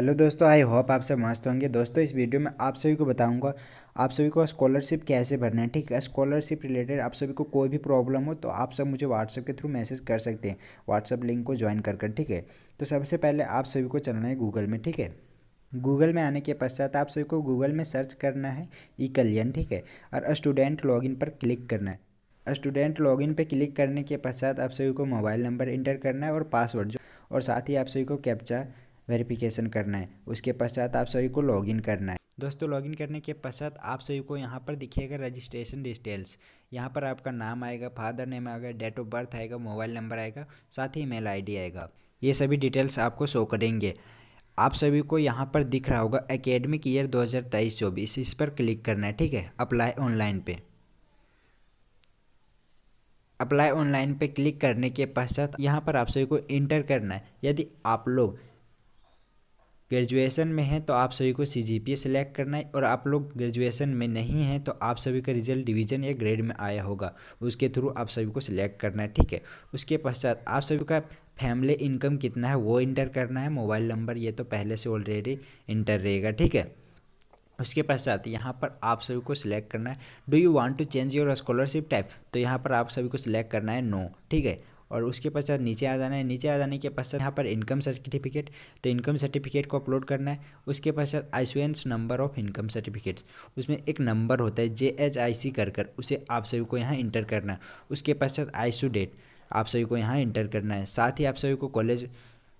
hello दोस्तों I hope आप सब मस्त होंगे दोस्तों इस वीडियो में आप सभी को बताऊंगा आप सभी को स्कॉलरशिप कैसे भरना है ठीक है स्कॉलरशिप रिलेटेड आप सभी को कोई भी प्रॉब्लम हो तो आप सब मुझे व्हाट्सअप के थ्रू मैसेज कर सकते हैं व्हाट्सअप लिंक को ज्वाइन कर कर ठीक है तो सबसे पहले आप सभी को चलना है गूगल में ठीक है गूगल में आने के पश्चात आप सभी को गूगल में सर्च करना है ई कल्याण ठीक है और स्टूडेंट इन पर क्लिक करना है स्टूडेंट लॉगिन पर क्लिक करने के पश्चात आप सभी को मोबाइल नंबर इंटर करना है और पासवर्ड और साथ ही आप सभी को कैप्चा वेरिफिकेशन करना है उसके पश्चात आप सभी को लॉगिन करना है दोस्तों लॉगिन करने के पश्चात आप सभी को यहाँ पर दिखेगा रजिस्ट्रेशन डिटेल्स यहाँ पर आपका नाम आएगा फादर नेम आएगा डेट ऑफ बर्थ आएगा मोबाइल नंबर आएगा साथ ही मेल आईडी आएगा ये सभी डिटेल्स आपको शो करेंगे आप सभी को यहाँ पर दिख रहा होगा एकेडमिक ईयर तेईस चौबीस इस पर क्लिक करना है ठीक है अप्लाई ऑनलाइन पे अप्लाई ऑनलाइन पे क्लिक करने के पश्चात यहाँ पर आप सभी को इंटर करना है यदि आप लोग ग्रेजुएशन में हैं तो आप सभी को सी जी पी सिलेक्ट करना है और आप लोग ग्रेजुएशन में नहीं हैं तो आप सभी का रिजल्ट डिवीजन या ग्रेड में आया होगा उसके थ्रू आप सभी को सिलेक्ट करना है ठीक है उसके पश्चात आप सभी का फैमिली इनकम कितना है वो इंटर करना है मोबाइल नंबर ये तो पहले से ऑलरेडी इंटर रहेगा ठीक है उसके पश्चात यहाँ पर आप सभी को सिलेक्ट करना है do you want to change your scholarship type तो यहाँ पर आप सभी को सिलेक्ट करना है नो no, ठीक है और उसके पश्चात नीचे आ जाना है नीचे आ जाने के पश्चात यहाँ पर इनकम सर्टिफिकेट तो इनकम सर्टिफिकेट को अपलोड करना है उसके पश्चात issuance number of income certificate उसमें एक नंबर होता है जे एच आई सी कर कर उसे आप सभी को यहाँ इंटर करना है उसके पश्चात आईसु डेट आप सभी को यहाँ इंटर करना है साथ ही आप सभी को कॉलेज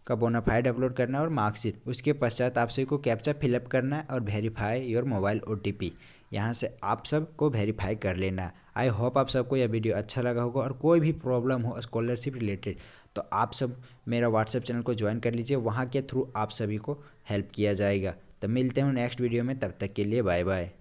का बोनाफाइड अपलोड करना है और मार्कशीट उसके पश्चात आप सभी को कैप्चा फिलअप करना है और verify your mobile O T P यहाँ से आप सबको वेरीफाई कर लेना है आई होप आप सबको यह वीडियो अच्छा लगा होगा और कोई भी प्रॉब्लम हो स्कॉलरशिप रिलेटेड तो आप सब मेरा व्हाट्सएप चैनल को ज्वाइन कर लीजिए वहाँ के थ्रू आप सभी को हेल्प किया जाएगा तो मिलते हैं नेक्स्ट वीडियो में तब तक के लिए बाय बाय